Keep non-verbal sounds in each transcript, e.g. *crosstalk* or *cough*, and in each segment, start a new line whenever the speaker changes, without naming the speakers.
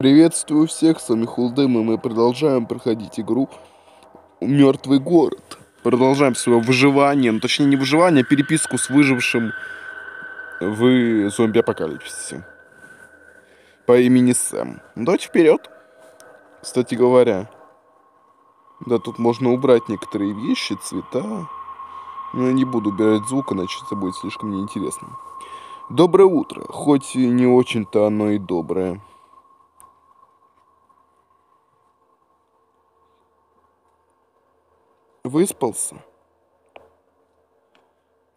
Приветствую всех, с вами Хулдым, и мы продолжаем проходить игру «Мертвый город». Продолжаем свое выживание, ну точнее не выживание, а переписку с выжившим в зомби-апокалипсисе по имени Сэм. Ну, давайте вперед. Кстати говоря, да, тут можно убрать некоторые вещи, цвета. Но я не буду убирать звук, иначе это будет слишком неинтересно. Доброе утро, хоть и не очень-то оно и доброе. Выспался?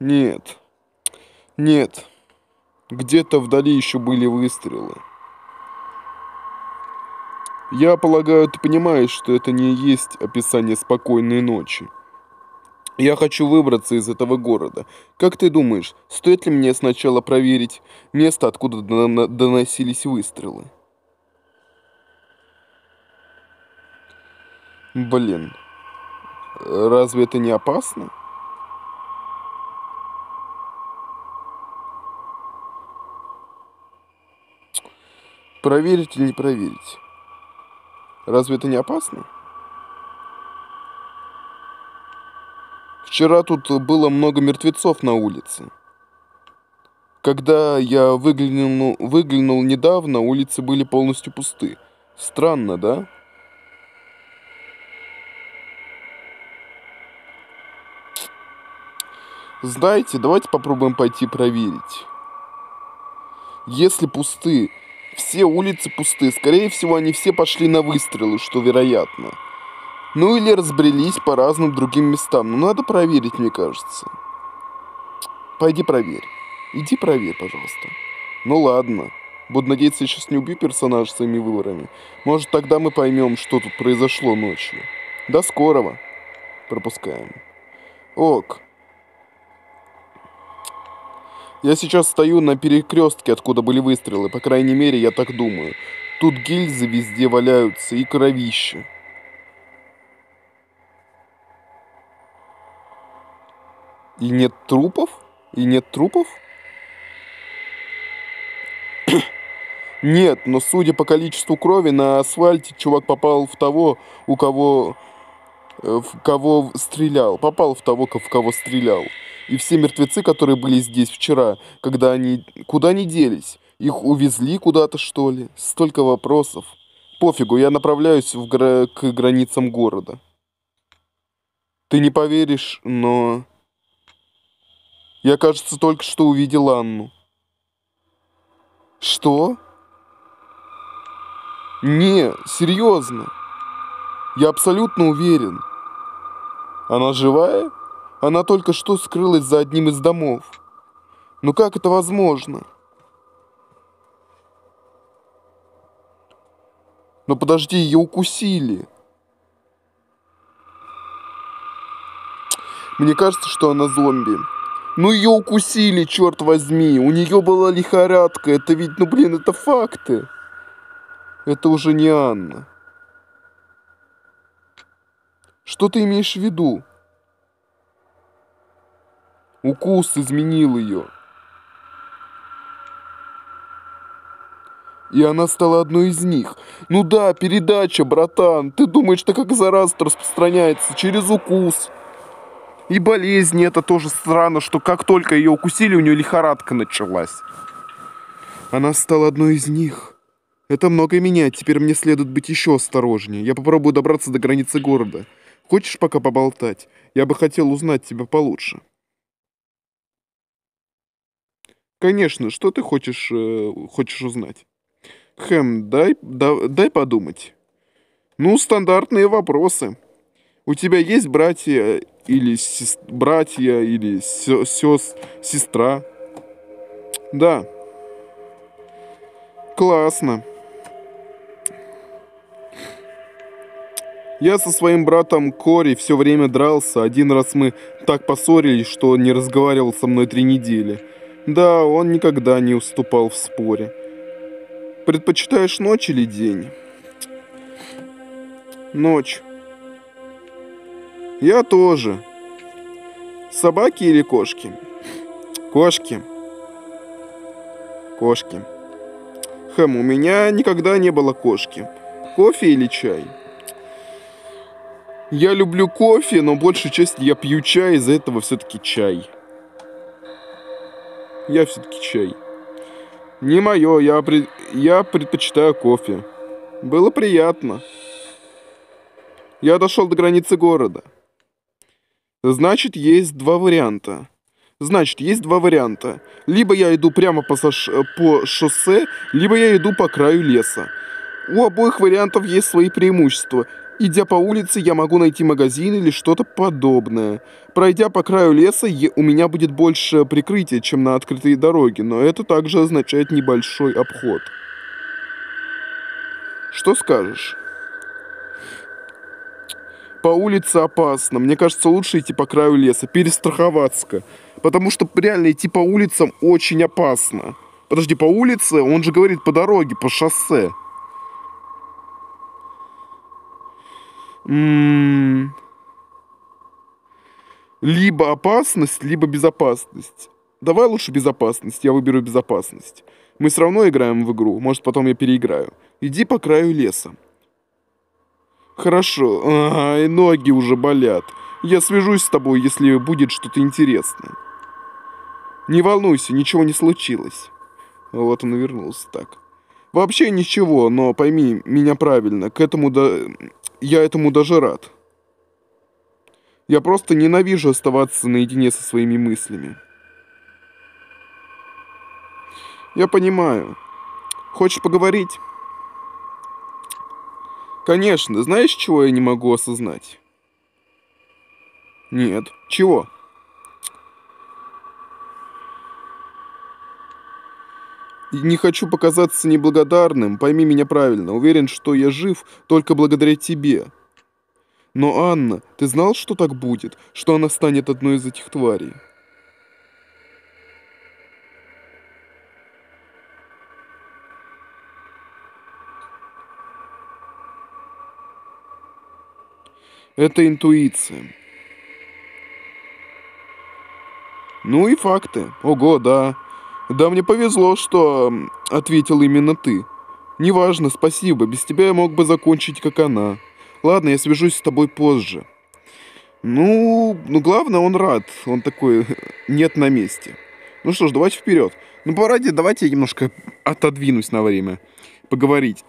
Нет. Нет. Где-то вдали еще были выстрелы. Я полагаю, ты понимаешь, что это не есть описание спокойной ночи. Я хочу выбраться из этого города. Как ты думаешь, стоит ли мне сначала проверить место, откуда доносились выстрелы? Блин, Разве это не опасно? Проверить или не проверить? Разве это не опасно? Вчера тут было много мертвецов на улице. Когда я выглянул, выглянул недавно, улицы были полностью пусты. Странно, да? Знаете, давайте попробуем пойти проверить. Если пусты, все улицы пусты, скорее всего, они все пошли на выстрелы, что вероятно. Ну или разбрелись по разным другим местам. Но ну, надо проверить, мне кажется. Пойди проверь. Иди проверь, пожалуйста. Ну ладно. Буду надеяться, я сейчас не убью персонажа своими выборами. Может, тогда мы поймем, что тут произошло ночью. До скорого. Пропускаем. Ок. Я сейчас стою на перекрестке, откуда были выстрелы, по крайней мере, я так думаю. Тут гильзы везде валяются и кровище. И нет трупов? И нет трупов? Нет, но судя по количеству крови, на асфальте чувак попал в того, у кого Э, в кого стрелял, попал в того, в кого стрелял. И все мертвецы, которые были здесь вчера, когда они... Куда они делись? Их увезли куда-то, что ли? Столько вопросов. Пофигу, я направляюсь в гра... к границам города. Ты не поверишь, но... Я, кажется, только что увидел Анну. Что? Не, серьезно. Я абсолютно уверен. Она живая? Она только что скрылась за одним из домов. Ну как это возможно? Но ну подожди, ее укусили. Мне кажется, что она зомби. Ну ее укусили, черт возьми. У нее была лихорадка. Это ведь, ну блин, это факты. Это уже не Анна. Что ты имеешь в виду? Укус изменил ее. И она стала одной из них. Ну да, передача, братан. Ты думаешь, что как зараза распространяется через укус. И болезни это тоже странно, что как только ее укусили, у нее лихорадка началась. Она стала одной из них. Это много меняет. Теперь мне следует быть еще осторожнее. Я попробую добраться до границы города. Хочешь пока поболтать? Я бы хотел узнать тебя получше. Конечно, что ты хочешь, э, хочешь узнать? Хэм, дай, да, дай подумать. Ну, стандартные вопросы. У тебя есть братья э, или сес... братья или сес... сестра? Да. Классно. Я со своим братом Кори все время дрался. Один раз мы так поссорились, что он не разговаривал со мной три недели. Да, он никогда не уступал в споре. Предпочитаешь ночь или день? Ночь. Я тоже. Собаки или кошки? Кошки. Кошки. Хэм, у меня никогда не было кошки. Кофе или чай? Я люблю кофе, но большей часть я пью чай, из-за этого все-таки чай. Я все-таки чай. Не мое, я, пред... я предпочитаю кофе. Было приятно. Я дошел до границы города. Значит, есть два варианта. Значит, есть два варианта. Либо я иду прямо по, сош... по шоссе, либо я иду по краю леса. У обоих вариантов есть свои преимущества. Идя по улице, я могу найти магазин или что-то подобное. Пройдя по краю леса, у меня будет больше прикрытия, чем на открытой дороге, но это также означает небольшой обход. Что скажешь? По улице опасно. Мне кажется, лучше идти по краю леса, перестраховаться. Потому что реально идти по улицам очень опасно. Подожди, по улице? Он же говорит по дороге, по шоссе. либо опасность, либо безопасность. Давай лучше безопасность, я выберу безопасность. Мы все равно играем в игру, может потом я переиграю. Иди по краю леса. Хорошо, а, и ноги уже болят. Я свяжусь с тобой, если будет что-то интересное. Не волнуйся, ничего не случилось. Вот он и вернулся так. Вообще ничего, но пойми меня правильно, к этому до я этому даже рад. Я просто ненавижу оставаться наедине со своими мыслями. Я понимаю. Хочешь поговорить? Конечно, знаешь, чего я не могу осознать? Нет. Чего? Не хочу показаться неблагодарным, пойми меня правильно. Уверен, что я жив только благодаря тебе. Но, Анна, ты знал, что так будет? Что она станет одной из этих тварей?» Это интуиция. Ну и факты. Ого, да. Да мне повезло, что ответил именно ты. Неважно, спасибо, без тебя я мог бы закончить, как она. Ладно, я свяжусь с тобой позже. Ну, ну главное, он рад. Он такой, *laughs* нет на месте. Ну что ж, давайте вперед. Ну, по ради, давайте я немножко отодвинусь на время. Поговорить.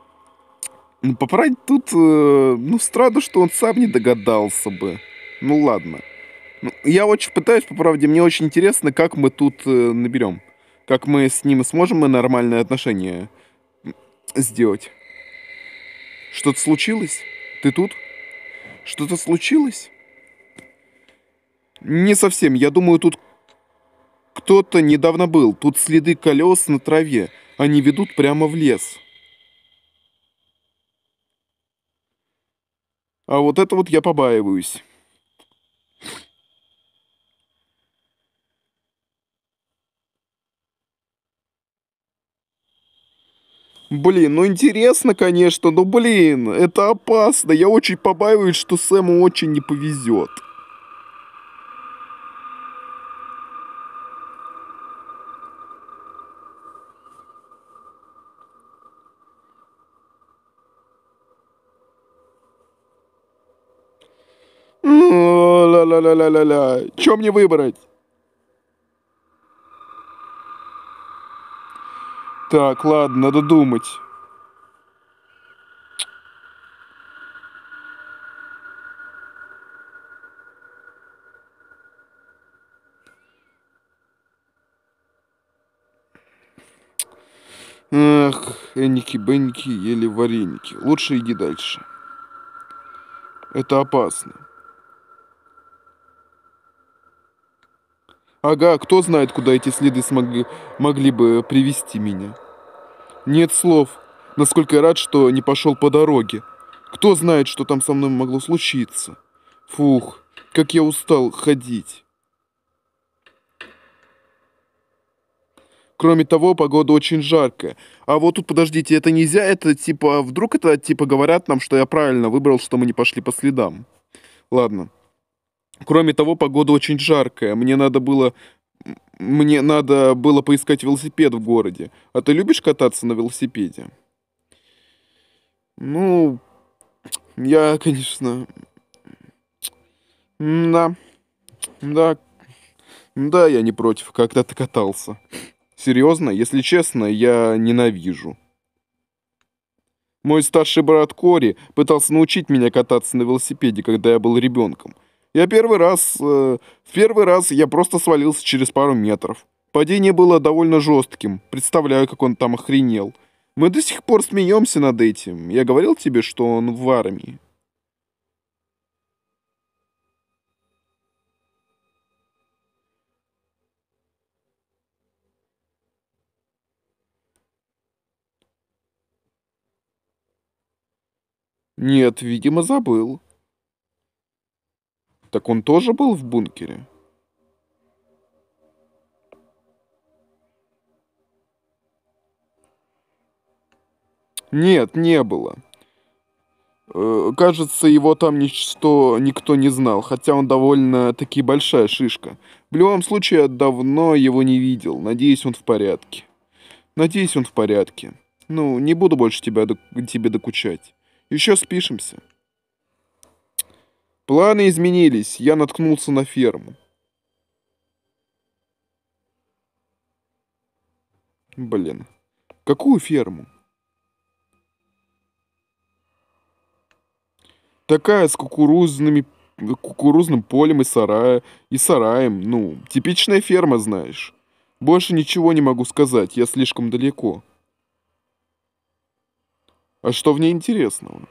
*clears throat* ну, по ради, тут, э, ну, странно, что он сам не догадался бы. Ну, ладно. Ну, я очень пытаюсь, по правде, мне очень интересно, как мы тут э, наберем. Как мы с ним сможем мы нормальные отношения сделать. Что-то случилось? Ты тут? Что-то случилось? Не совсем. Я думаю, тут кто-то недавно был. Тут следы колес на траве. Они ведут прямо в лес. А вот это вот я побаиваюсь. Блин, ну интересно, конечно, но блин, это опасно. Я очень побаиваюсь, что Сэму очень не повезет. Ла-ла-ла-ла-ла-ла. Чем мне выбрать? Так, ладно, надо думать. Эх, эники Бенники ели вареники. Лучше иди дальше. Это опасно. Ага, кто знает, куда эти следы смогли, могли бы привести меня. Нет слов, насколько я рад, что не пошел по дороге. Кто знает, что там со мной могло случиться. Фух, как я устал ходить. Кроме того, погода очень жаркая. А вот тут, подождите, это нельзя, это типа, вдруг это типа говорят нам, что я правильно выбрал, что мы не пошли по следам. Ладно. Кроме того, погода очень жаркая. Мне надо было... Мне надо было поискать велосипед в городе. А ты любишь кататься на велосипеде? Ну, я, конечно... Да, да, да, я не против, когда ты катался. Серьезно, если честно, я ненавижу. Мой старший брат Кори пытался научить меня кататься на велосипеде, когда я был ребенком — я первый раз... Э, в первый раз я просто свалился через пару метров. Падение было довольно жестким. Представляю, как он там охренел. Мы до сих пор смеемся над этим. Я говорил тебе, что он в армии. Нет, видимо, забыл. Так он тоже был в бункере? Нет, не было. Э, кажется, его там ничто никто не знал, хотя он довольно-таки большая шишка. В любом случае, я давно его не видел. Надеюсь, он в порядке. Надеюсь, он в порядке. Ну, не буду больше тебя, тебе докучать. Еще спишемся. Планы изменились, я наткнулся на ферму. Блин, какую ферму? Такая с кукурузными кукурузным полем и сарая, и сараем, ну, типичная ферма, знаешь. Больше ничего не могу сказать, я слишком далеко. А что в ней интересного?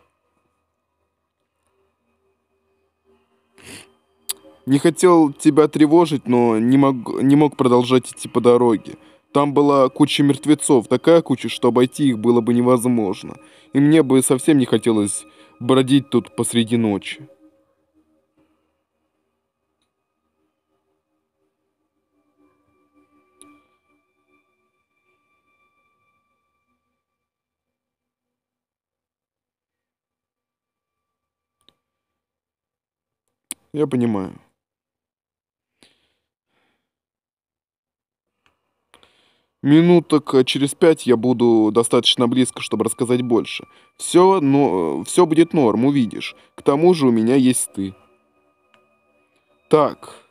Не хотел тебя тревожить, но не мог, не мог продолжать идти по дороге. Там была куча мертвецов, такая куча, что обойти их было бы невозможно. И мне бы совсем не хотелось бродить тут посреди ночи. Я понимаю. Минуток э, через пять я буду достаточно близко, чтобы рассказать больше. Все, но, э, все будет норм, увидишь. К тому же у меня есть ты. Так.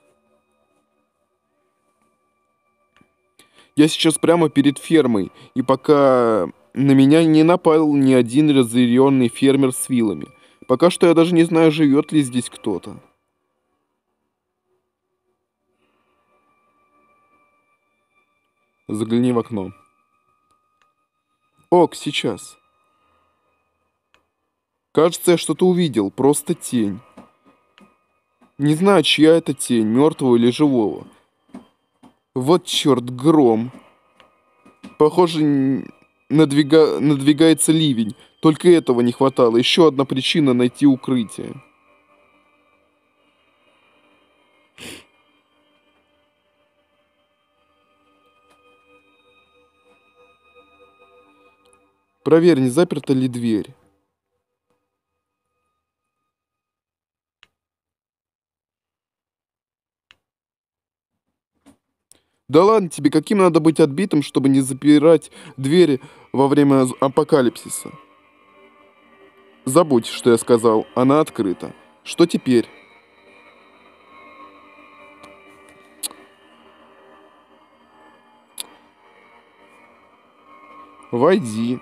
Я сейчас прямо перед фермой, и пока на меня не напал ни один разъяренный фермер с вилами. Пока что я даже не знаю, живет ли здесь кто-то. Загляни в окно. Ок, сейчас. Кажется, я что-то увидел, просто тень. Не знаю, чья это тень, мертвого или живого. Вот черт, гром. Похоже, надвига... надвигается ливень. Только этого не хватало. Еще одна причина найти укрытие. Проверь, не заперта ли дверь. Да ладно тебе, каким надо быть отбитым, чтобы не запирать двери во время апокалипсиса? Забудь, что я сказал, она открыта. Что теперь? Войди.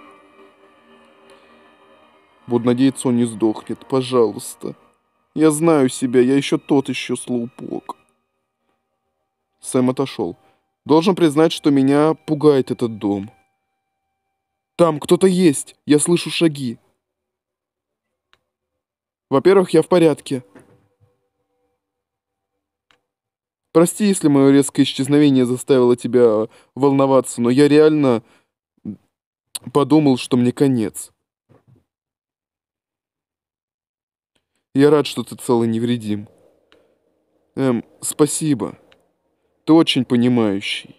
Буду надеяться, он не сдохнет. Пожалуйста. Я знаю себя, я еще тот еще слоупок. Сэм отошел. Должен признать, что меня пугает этот дом. Там кто-то есть. Я слышу шаги. Во-первых, я в порядке. Прости, если мое резкое исчезновение заставило тебя волноваться, но я реально подумал, что мне конец. Я рад, что ты цел и невредим. Эм, спасибо. Ты очень понимающий.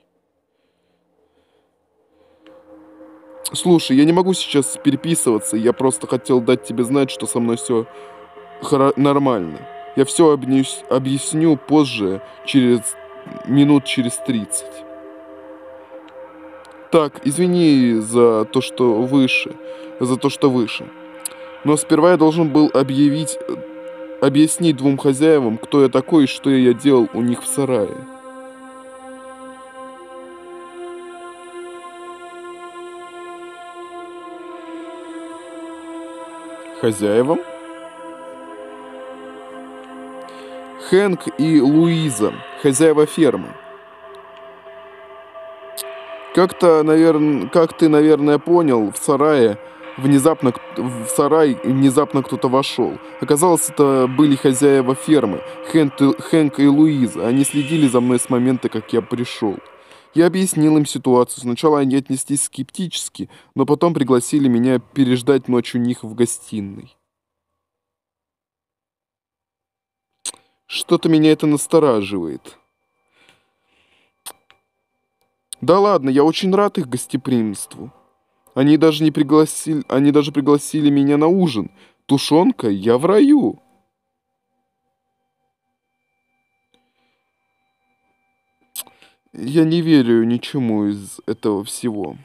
Слушай, я не могу сейчас переписываться, я просто хотел дать тебе знать, что со мной все нормально. Я все обнюсь, объясню позже, через минут через 30. Так, извини за то, что выше, за то, что выше. Но сперва я должен был объявить объяснить двум хозяевам, кто я такой и что я делал у них в сарае. Хозяевам? Хэнк и Луиза, хозяева фермы. Как-то, наверное, как ты, наверное, понял, в сарае Внезапно в сарай внезапно кто-то вошел. Оказалось, это были хозяева фермы, Хэнк и, Луиза. Они следили за мной с момента, как я пришел. Я объяснил им ситуацию. Сначала они отнеслись скептически, но потом пригласили меня переждать ночь у них в гостиной. Что-то меня это настораживает. Да ладно, я очень рад их гостеприимству. Они даже не пригласили, они даже пригласили меня на ужин. Тушенка, я в раю. Я не верю ничему из этого всего.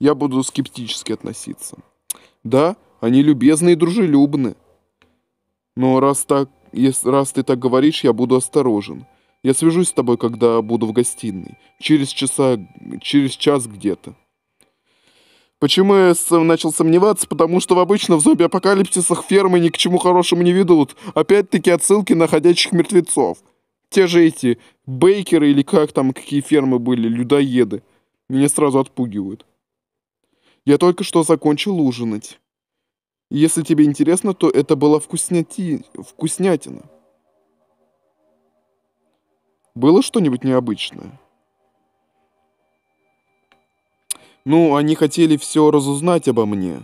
Я буду скептически относиться. Да, они любезны и дружелюбны. Но раз, так, раз ты так говоришь, я буду осторожен. Я свяжусь с тобой, когда буду в гостиной. Через, часа, через час где-то. Почему я начал сомневаться? Потому что в обычных зомби-апокалипсисах фермы ни к чему хорошему не ведут. Опять-таки отсылки на ходячих мертвецов. Те же эти бейкеры или как там, какие фермы были, людоеды. Меня сразу отпугивают. Я только что закончил ужинать. Если тебе интересно, то это была вкусняти... вкуснятина. Было что-нибудь необычное? Ну, они хотели все разузнать обо мне.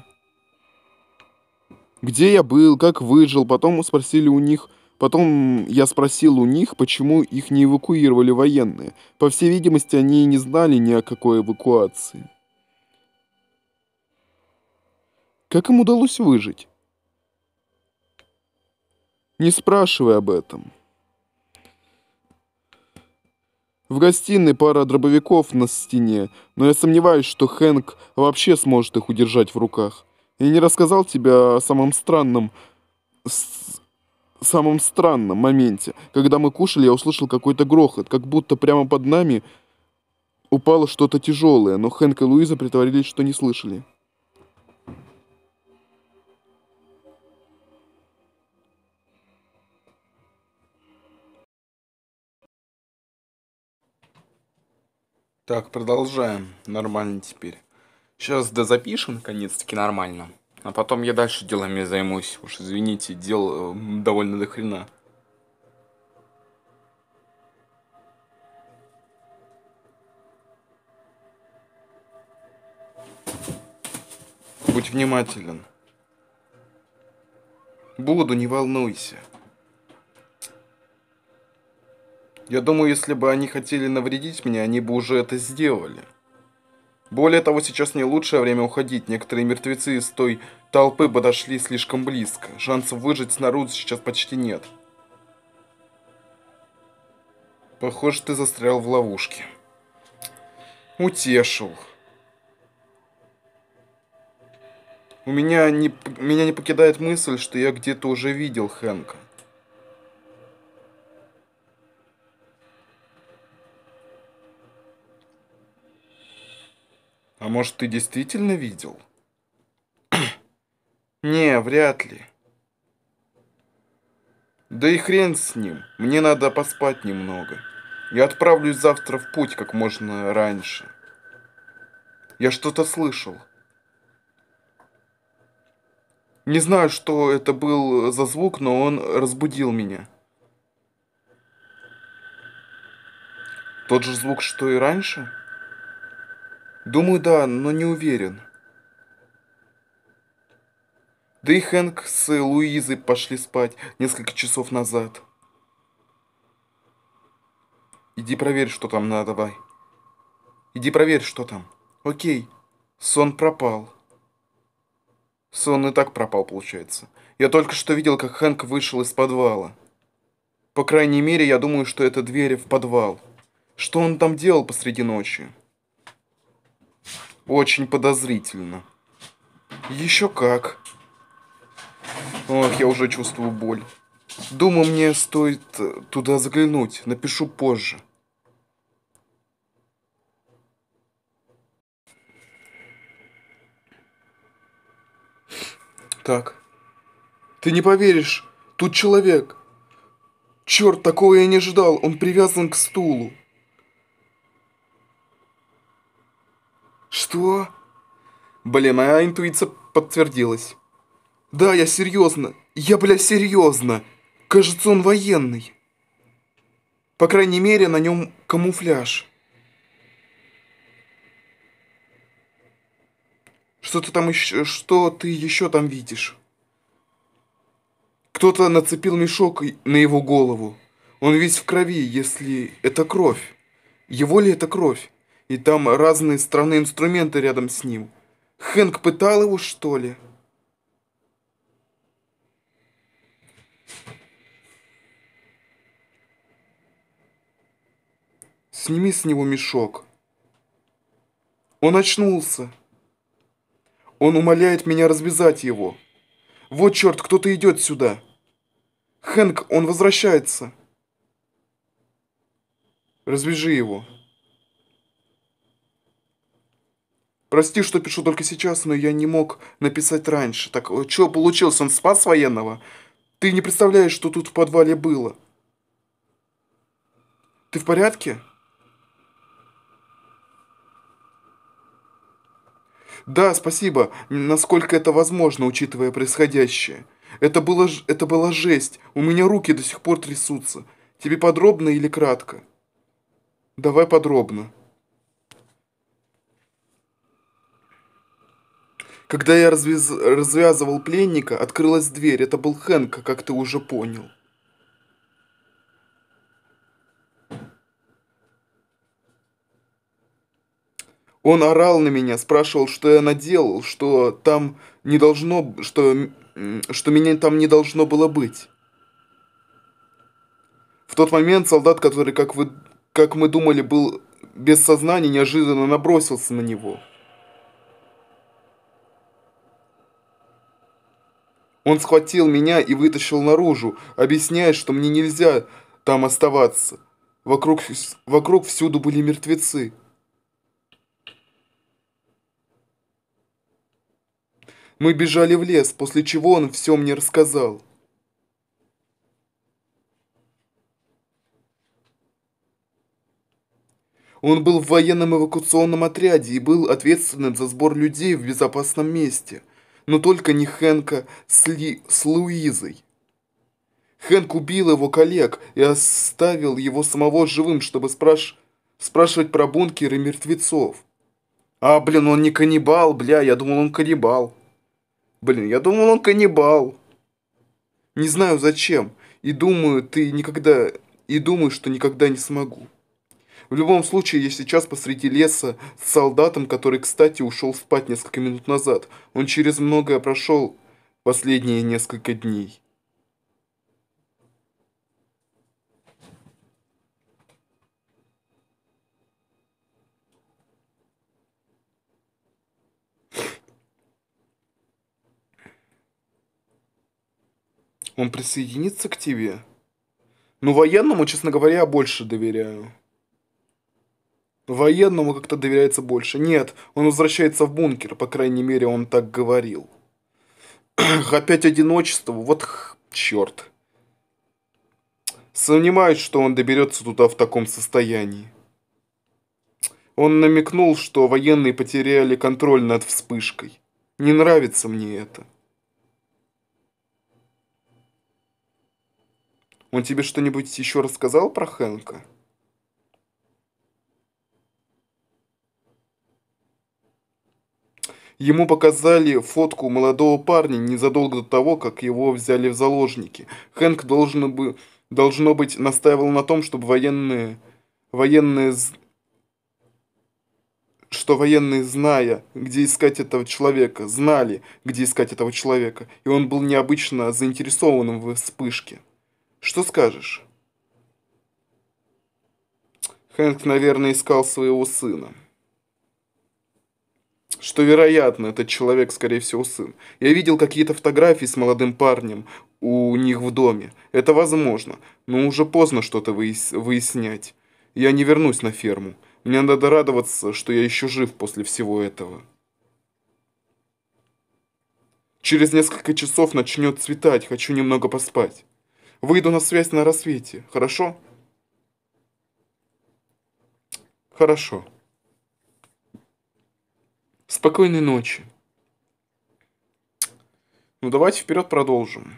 Где я был, как выжил, потом спросили у них... Потом я спросил у них, почему их не эвакуировали военные. По всей видимости, они не знали ни о какой эвакуации. Как им удалось выжить? Не спрашивай об этом. В гостиной пара дробовиков на стене, но я сомневаюсь, что Хэнк вообще сможет их удержать в руках. Я не рассказал тебе о самом странном... С... самом странном моменте. Когда мы кушали, я услышал какой-то грохот, как будто прямо под нами упало что-то тяжелое, но Хэнк и Луиза притворились, что не слышали. Так, продолжаем. Нормально теперь. Сейчас да запишем, наконец-таки, нормально. А потом я дальше делами займусь. Уж извините, дел э, довольно дохрена. Будь внимателен. Буду, не волнуйся. Я думаю, если бы они хотели навредить мне, они бы уже это сделали. Более того, сейчас не лучшее время уходить. Некоторые мертвецы из той толпы подошли слишком близко. Шансов выжить снаружи сейчас почти нет. Похоже, ты застрял в ловушке. Утешил. У меня не, меня не покидает мысль, что я где-то уже видел Хэнка. А может, ты действительно видел? *clears throat* Не, вряд ли. Да и хрен с ним. Мне надо поспать немного. Я отправлюсь завтра в путь как можно раньше. Я что-то слышал. Не знаю, что это был за звук, но он разбудил меня. Тот же звук, что и раньше? Думаю, да, но не уверен. Да и Хэнк с Луизой пошли спать несколько часов назад. Иди проверь, что там надо, давай. Иди проверь, что там. Окей. Сон пропал. Сон и так пропал, получается. Я только что видел, как Хэнк вышел из подвала. По крайней мере, я думаю, что это дверь в подвал. Что он там делал посреди ночи? Очень подозрительно. Еще как. Ох, я уже чувствую боль. Думаю, мне стоит э, туда заглянуть. Напишу позже. Так. Ты не поверишь, тут человек. Черт, такого я не ждал. Он привязан к стулу. Что? Блин, моя интуиция подтвердилась. Да, я серьезно. Я, бля, серьезно. Кажется, он военный. По крайней мере, на нем камуфляж. Что ты там еще, что ты еще там видишь? Кто-то нацепил мешок на его голову. Он весь в крови, если это кровь. Его ли это кровь? И там разные странные инструменты рядом с ним. Хэнк пытал его, что ли? Сними с него мешок. Он очнулся. Он умоляет меня развязать его. Вот черт, кто-то идет сюда. Хэнк, он возвращается. Развяжи его. Прости, что пишу только сейчас, но я не мог написать раньше. Так э, что получилось? Он спас военного? Ты не представляешь, что тут в подвале было. Ты в порядке? Да, спасибо, насколько это возможно, учитывая происходящее. Это, было, это была жесть, у меня руки до сих пор трясутся. Тебе подробно или кратко? Давай подробно. Когда я развяз... развязывал пленника, открылась дверь. Это был Хэнк, как ты уже понял. Он орал на меня, спрашивал, что я наделал, что там не должно, что, что меня там не должно было быть. В тот момент солдат, который, как, вы, как мы думали, был без сознания, неожиданно набросился на него. Он схватил меня и вытащил наружу, объясняя, что мне нельзя там оставаться. Вокруг, вокруг всюду были мертвецы. Мы бежали в лес, после чего он все мне рассказал. Он был в военном эвакуационном отряде и был ответственным за сбор людей в безопасном месте – но только не Хэнка с, Ли, с Луизой. Хэнк убил его коллег и оставил его самого живым, чтобы спраш... спрашивать про бункеры мертвецов. А, блин, он не каннибал, бля, я думал, он каннибал. Блин, я думал, он каннибал. Не знаю зачем, и думаю, ты никогда... и думаю, что никогда не смогу. В любом случае, я сейчас посреди леса с солдатом, который, кстати, ушел спать несколько минут назад. Он через многое прошел последние несколько дней. Он присоединится к тебе? Ну, военному, честно говоря, больше доверяю. Военному как-то доверяется больше. Нет, он возвращается в бункер, по крайней мере, он так говорил. *clears throat* Опять одиночество, вот черт. Сомневаюсь, что он доберется туда в таком состоянии. Он намекнул, что военные потеряли контроль над вспышкой. Не нравится мне это. Он тебе что-нибудь еще рассказал про Хэнка? Ему показали фотку молодого парня незадолго до того, как его взяли в заложники. Хэнк должен бы, должно быть настаивал на том, чтобы военные, военные, что военные, зная, где искать этого человека, знали, где искать этого человека, и он был необычно заинтересованным в вспышке. Что скажешь? Хэнк, наверное, искал своего сына что вероятно, этот человек, скорее всего, сын. Я видел какие-то фотографии с молодым парнем у них в доме. Это возможно, но уже поздно что-то выяс выяснять. Я не вернусь на ферму. Мне надо радоваться, что я еще жив после всего этого. Через несколько часов начнет цветать, хочу немного поспать. Выйду на связь на рассвете, хорошо? Хорошо. Спокойной ночи. Ну давайте вперед продолжим.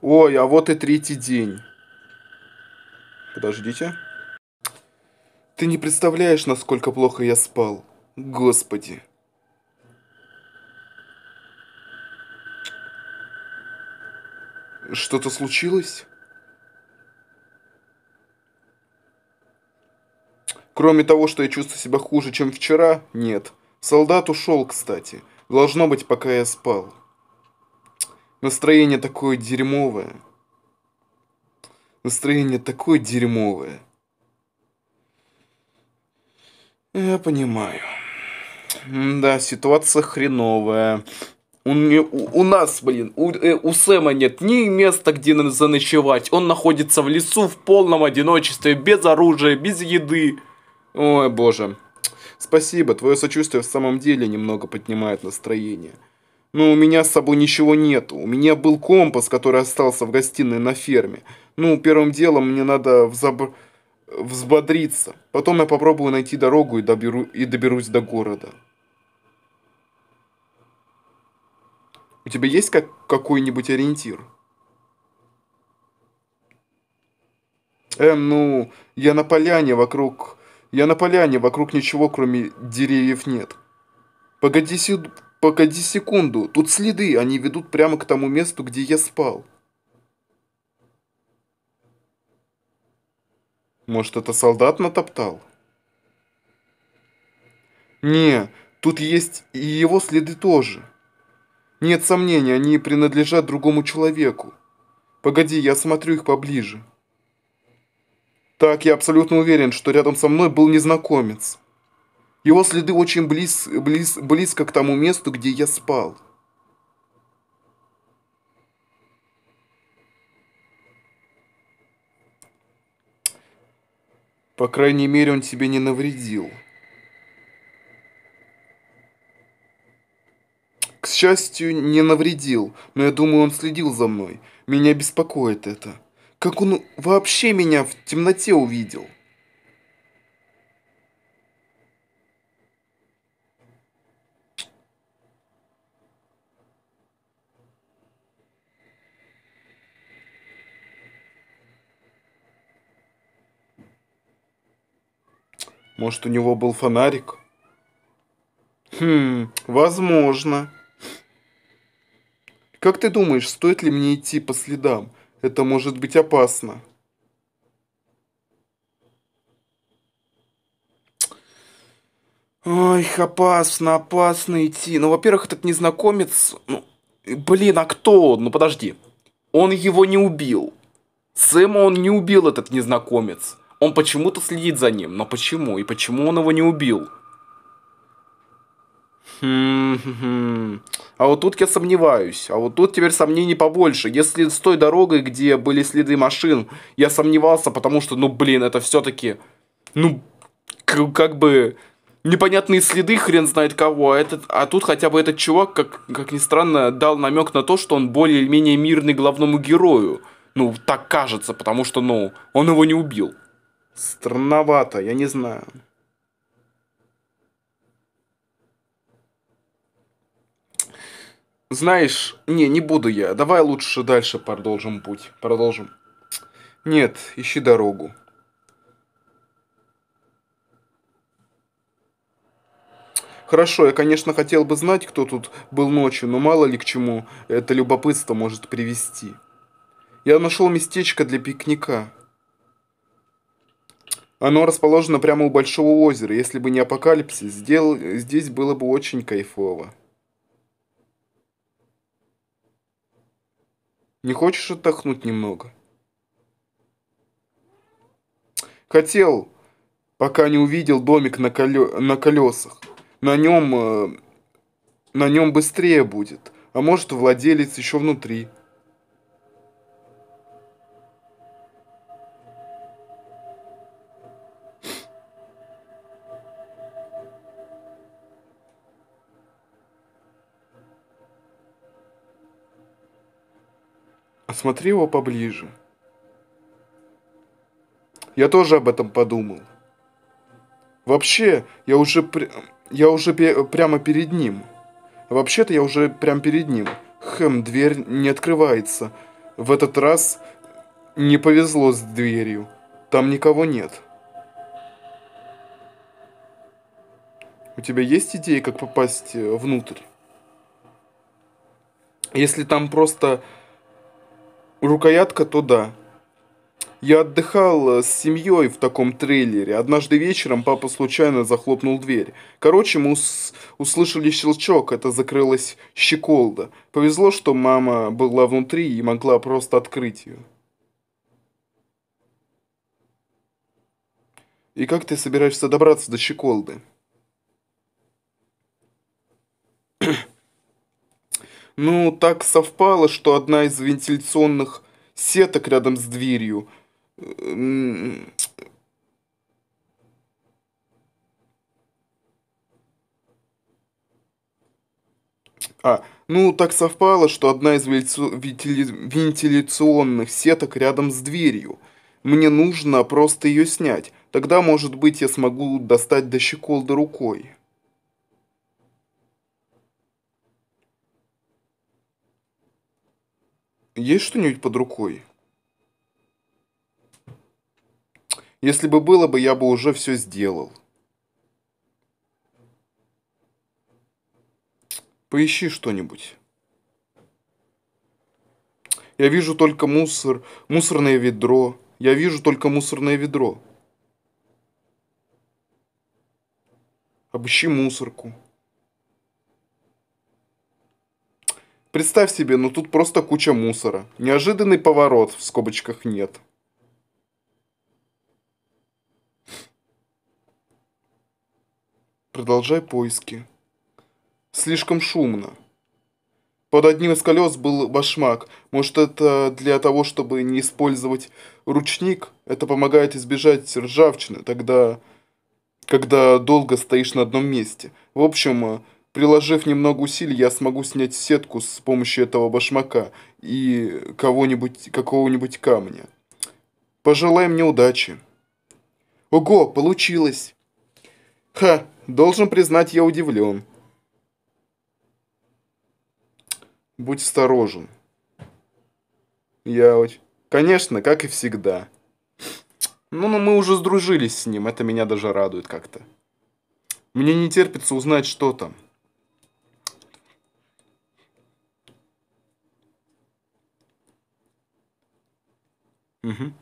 Ой, а вот и третий день. Подождите. Ты не представляешь, насколько плохо я спал. Господи. Что-то случилось? Кроме того, что я чувствую себя хуже, чем вчера, нет. Солдат ушел, кстати. Должно быть, пока я спал. Настроение такое дерьмовое. Настроение такое дерьмовое. Я понимаю. Да, ситуация хреновая. У, у, у нас, блин, у, э, у Сэма нет ни места, где заночевать. Он находится в лесу в полном одиночестве, без оружия, без еды. Ой, боже. Спасибо, твое сочувствие в самом деле немного поднимает настроение. Ну, у меня с собой ничего нету. У меня был компас, который остался в гостиной на ферме. Ну, первым делом мне надо взобр... взбодриться. Потом я попробую найти дорогу и, доберу... и доберусь до города. У тебя есть как... какой-нибудь ориентир? Эм, ну, я на поляне вокруг я на поляне, вокруг ничего, кроме деревьев нет. Погоди, сед... Погоди секунду, тут следы, они ведут прямо к тому месту, где я спал. Может, это солдат натоптал? Не, тут есть и его следы тоже. Нет сомнений, они принадлежат другому человеку. Погоди, я смотрю их поближе. Так, я абсолютно уверен, что рядом со мной был незнакомец. Его следы очень близ, близ, близко к тому месту, где я спал. По крайней мере, он тебе не навредил. К счастью, не навредил, но я думаю, он следил за мной. Меня беспокоит это. Как он вообще меня в темноте увидел? Может, у него был фонарик? Хм, возможно. Как ты думаешь, стоит ли мне идти по следам? Это может быть опасно. Ой, опасно, опасно идти. Ну, во-первых, этот незнакомец... Ну, блин, а кто он? Ну, подожди. Он его не убил. Сэма он не убил, этот незнакомец. Он почему-то следит за ним, но почему? И почему он его не убил? А вот тут я сомневаюсь. А вот тут теперь сомнений побольше. Если с той дорогой, где были следы машин, я сомневался, потому что, ну, блин, это все-таки, ну, как бы непонятные следы, хрен знает кого. А, этот, а тут хотя бы этот чувак, как, как ни странно, дал намек на то, что он более-менее мирный главному герою. Ну, так кажется, потому что, ну, он его не убил. Странновато, я не знаю. Знаешь, не, не буду я. Давай лучше дальше продолжим путь. Продолжим. Нет, ищи дорогу. Хорошо, я, конечно, хотел бы знать, кто тут был ночью, но мало ли к чему это любопытство может привести. Я нашел местечко для пикника. Оно расположено прямо у большого озера. Если бы не апокалипсис, сделал... здесь было бы очень кайфово. Не хочешь отдохнуть немного? Хотел, пока не увидел домик на, колё... на колесах. На нем... Э... На нем быстрее будет. А может, владелец еще внутри. Смотри его поближе. Я тоже об этом подумал. Вообще, я уже, я уже прямо перед ним. Вообще-то я уже прямо перед ним. Хм, дверь не открывается. В этот раз не повезло с дверью. Там никого нет. У тебя есть идеи, как попасть э, внутрь? Если там просто рукоятка, то да. Я отдыхал э, с семьей в таком трейлере. Однажды вечером папа случайно захлопнул дверь. Короче, мы ус услышали щелчок, это закрылась щеколда. Повезло, что мама была внутри и могла просто открыть ее. И как ты собираешься добраться до щеколды? Ну, так совпало, что одна из вентиляционных сеток рядом с дверью. Эм, а, ну так совпало, что одна из вентиляционных сеток рядом с дверью. Мне нужно просто ее снять. Тогда, может быть, я смогу достать до щеколда рукой. Есть что-нибудь под рукой? Если бы было бы, я бы уже все сделал. Поищи что-нибудь. Я вижу только мусор, мусорное ведро. Я вижу только мусорное ведро. Обыщи мусорку. Представь себе, ну тут просто куча мусора. Неожиданный поворот, в скобочках нет. Продолжай поиски. Слишком шумно. Под одним из колес был башмак. Может, это для того, чтобы не использовать ручник? Это помогает избежать ржавчины, тогда, когда долго стоишь на одном месте. В общем, Приложив немного усилий, я смогу снять сетку с помощью этого башмака и кого-нибудь, какого-нибудь камня. Пожелай мне удачи. Ого, получилось! Ха, должен признать, я удивлен. Будь осторожен. Я очень... Конечно, как и всегда. Ну, но ну, мы уже сдружились с ним, это меня даже радует как-то. Мне не терпится узнать, что там. Окей,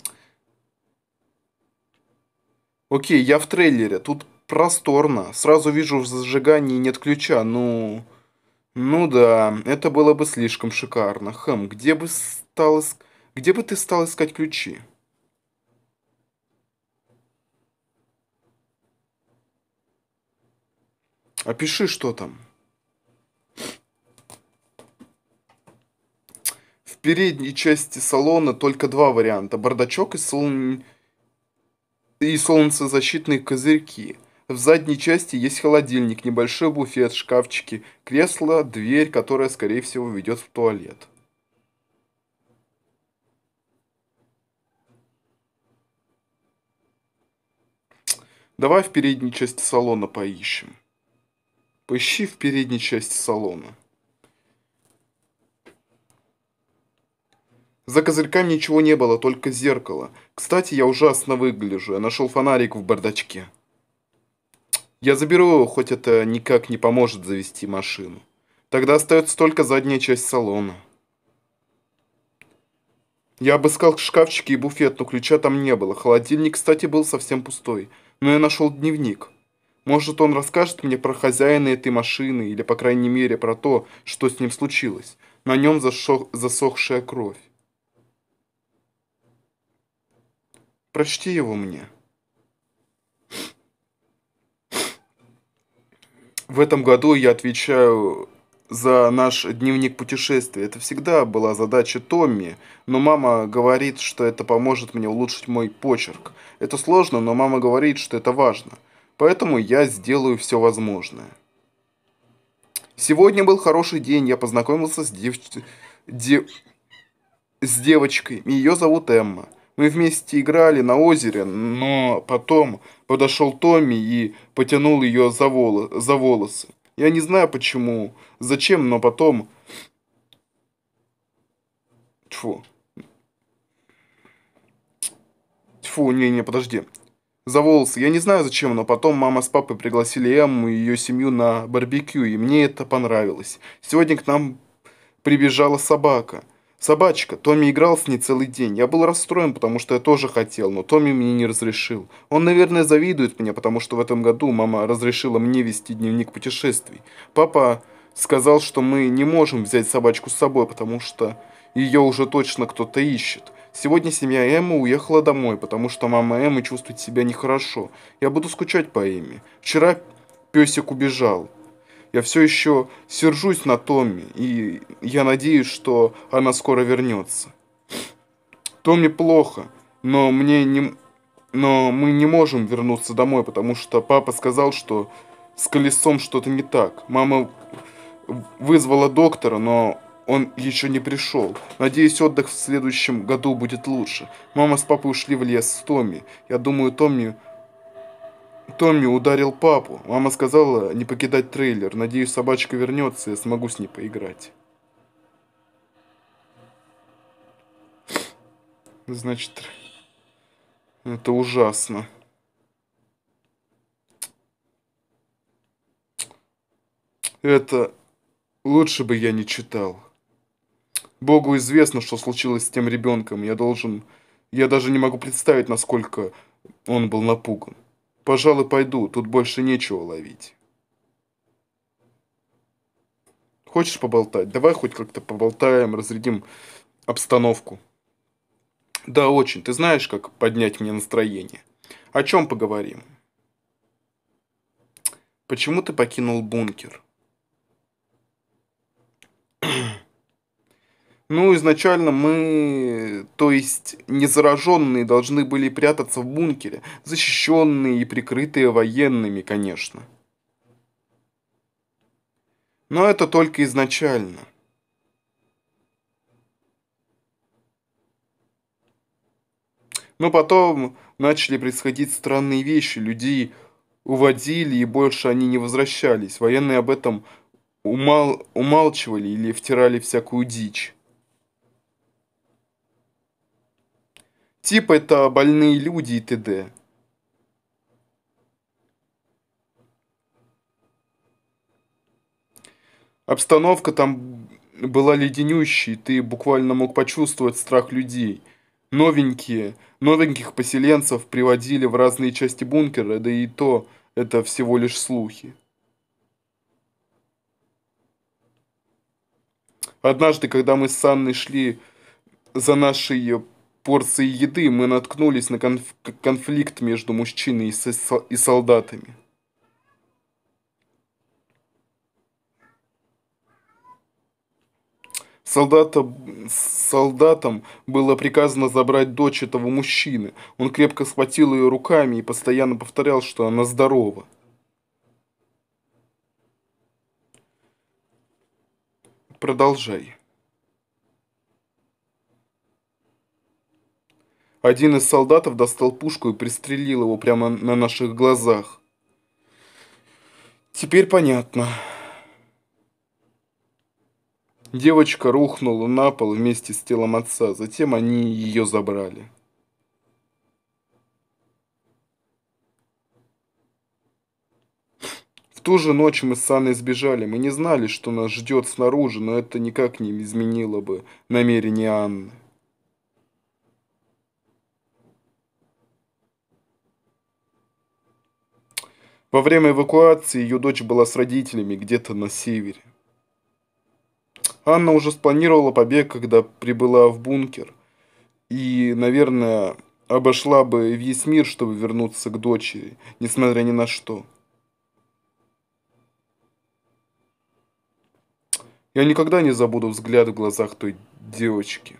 я в трейлере. Тут просторно. Сразу вижу в зажигании нет ключа. Ну... Ну да, это было бы слишком шикарно. Хэм, где бы стал... Где бы ты стал искать ключи? Опиши, что там. передней части салона только два варианта. Бардачок и, солн... и солнцезащитные козырьки. В задней части есть холодильник, небольшой буфет, шкафчики, кресло, дверь, которая, скорее всего, ведет в туалет. Давай в передней части салона поищем. Поищи в передней части салона. За козырьками ничего не было, только зеркало. Кстати, я ужасно выгляжу. Я нашел фонарик в бардачке. Я заберу его, хоть это никак не поможет завести машину. Тогда остается только задняя часть салона. Я обыскал шкафчики и буфет, но ключа там не было. Холодильник, кстати, был совсем пустой. Но я нашел дневник. Может, он расскажет мне про хозяина этой машины, или, по крайней мере, про то, что с ним случилось. На нем засох... засохшая кровь. Прочти его мне. В этом году я отвечаю за наш дневник путешествий. Это всегда была задача Томми, но мама говорит, что это поможет мне улучшить мой почерк. Это сложно, но мама говорит, что это важно. Поэтому я сделаю все возможное. Сегодня был хороший день, я познакомился с, дев... Дев... с девочкой. Ее зовут Эмма. Мы вместе играли на озере, но потом подошел Томми и потянул ее за, воло за волосы. Я не знаю почему, зачем, но потом... Тьфу. Тьфу, не-не, подожди. За волосы. Я не знаю зачем, но потом мама с папой пригласили Эмму и ее семью на барбекю, и мне это понравилось. Сегодня к нам прибежала собака. Собачка. Томми играл с ней целый день. Я был расстроен, потому что я тоже хотел, но Томми мне не разрешил. Он, наверное, завидует мне, потому что в этом году мама разрешила мне вести дневник путешествий. Папа сказал, что мы не можем взять собачку с собой, потому что ее уже точно кто-то ищет. Сегодня семья Эммы уехала домой, потому что мама Эммы чувствует себя нехорошо. Я буду скучать по Эмме. Вчера песик убежал я все еще сержусь на Томми, и я надеюсь, что она скоро вернется. Томми плохо, но мне не... Но мы не можем вернуться домой, потому что папа сказал, что с колесом что-то не так. Мама вызвала доктора, но он еще не пришел. Надеюсь, отдых в следующем году будет лучше. Мама с папой ушли в лес с Томми. Я думаю, Томми Томми ударил папу. Мама сказала не покидать трейлер. Надеюсь, собачка вернется, я смогу с ней поиграть. Значит, это ужасно. Это лучше бы я не читал. Богу известно, что случилось с тем ребенком. Я должен... Я даже не могу представить, насколько он был напуган. Пожалуй, пойду, тут больше нечего ловить. Хочешь поболтать? Давай хоть как-то поболтаем, разрядим обстановку. Да, очень. Ты знаешь, как поднять мне настроение? О чем поговорим? Почему ты покинул бункер? Ну, изначально мы, то есть незараженные, должны были прятаться в бункере, защищенные и прикрытые военными, конечно. Но это только изначально. Но потом начали происходить странные вещи, людей уводили и больше они не возвращались. Военные об этом умал умалчивали или втирали всякую дичь. типа это больные люди и т.д. Обстановка там была леденющей, ты буквально мог почувствовать страх людей. Новенькие, новеньких поселенцев приводили в разные части бункера, да и то это всего лишь слухи. Однажды, когда мы с Анной шли за нашей порции еды мы наткнулись на конф конфликт между мужчиной и, со и солдатами. Солдата, солдатам было приказано забрать дочь этого мужчины. Он крепко схватил ее руками и постоянно повторял, что она здорова. Продолжай. Один из солдатов достал пушку и пристрелил его прямо на наших глазах. Теперь понятно. Девочка рухнула на пол вместе с телом отца, затем они ее забрали. В ту же ночь мы с Анной сбежали. Мы не знали, что нас ждет снаружи, но это никак не изменило бы намерение Анны. Во время эвакуации ее дочь была с родителями где-то на севере. Анна уже спланировала побег, когда прибыла в бункер. И, наверное, обошла бы весь мир, чтобы вернуться к дочери, несмотря ни на что. Я никогда не забуду взгляд в глазах той девочки.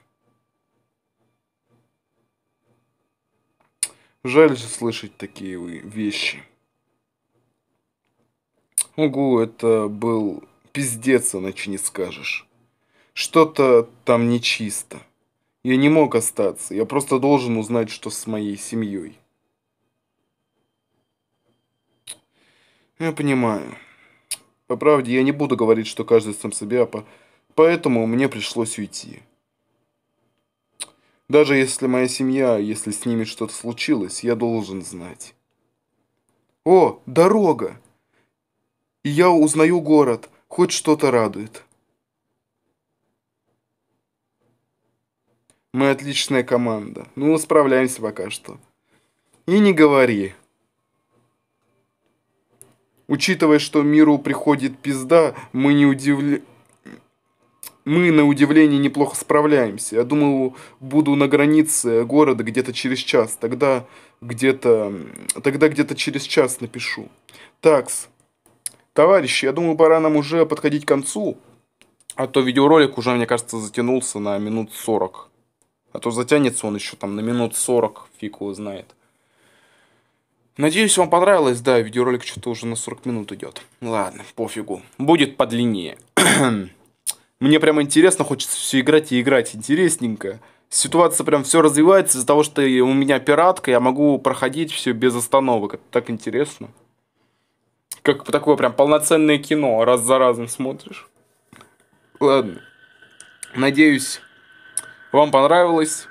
Жаль же слышать такие вещи. Угу, это был пиздец, иначе не скажешь. Что-то там нечисто. Я не мог остаться, я просто должен узнать, что с моей семьей. Я понимаю. По правде, я не буду говорить, что каждый сам себя, а по... поэтому мне пришлось уйти. Даже если моя семья, если с ними что-то случилось, я должен знать. О, дорога! И я узнаю город, хоть что-то радует. Мы отличная команда. Ну, справляемся пока что. И не говори. Учитывая, что миру приходит пизда, мы не удивля... Мы, на удивление, неплохо справляемся. Я думал, буду на границе города где-то через час. Тогда где-то... Тогда где-то через час напишу. Такс. Товарищи, я думаю, пора нам уже подходить к концу. А то видеоролик уже, мне кажется, затянулся на минут 40. А то затянется он еще там на минут 40, фиг его знает. Надеюсь, вам понравилось. Да, видеоролик что-то уже на 40 минут идет. Ладно, пофигу. Будет подлиннее. *clears throat* Мне прям интересно, хочется все играть и играть. Интересненько. Ситуация прям все развивается из-за того, что у меня пиратка, я могу проходить все без остановок. Это так интересно как такое прям полноценное кино, раз за разом смотришь. Ладно. Надеюсь, вам понравилось.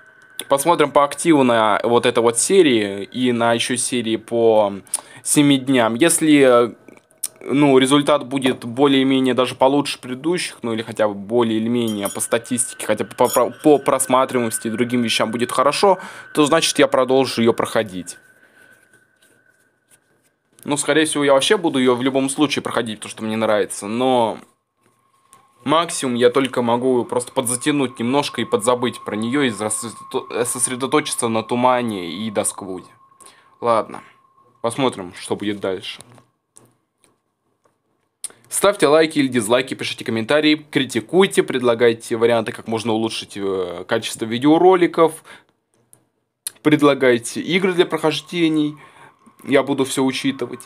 Посмотрим по активу на вот этой вот серии и на еще серии по 7 дням. Если ну, результат будет более-менее даже получше предыдущих, ну или хотя бы более или менее по статистике, хотя бы по, по просматриваемости и другим вещам будет хорошо, то значит я продолжу ее проходить. Ну, скорее всего, я вообще буду ее в любом случае проходить, то что мне нравится. Но максимум я только могу просто подзатянуть немножко и подзабыть про нее и сосредоточиться на тумане и досквуде. Ладно, посмотрим, что будет дальше. Ставьте лайки или дизлайки, пишите комментарии, критикуйте, предлагайте варианты, как можно улучшить э, качество видеороликов, предлагайте игры для прохождений – я буду все учитывать.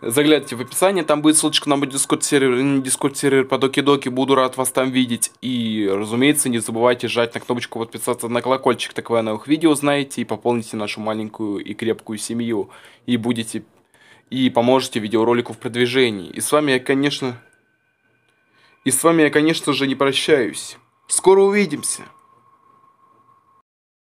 Заглядывайте в описание, там будет ссылочка на мой дискорд-сервер, дискорд-сервер по Доки-Доки, буду рад вас там видеть. И, разумеется, не забывайте жать на кнопочку подписаться на колокольчик, так вы о новых видео знаете, и пополните нашу маленькую и крепкую семью, и будете, и поможете видеоролику в продвижении. И с вами я, конечно, и с вами я, конечно же, не прощаюсь. Скоро увидимся!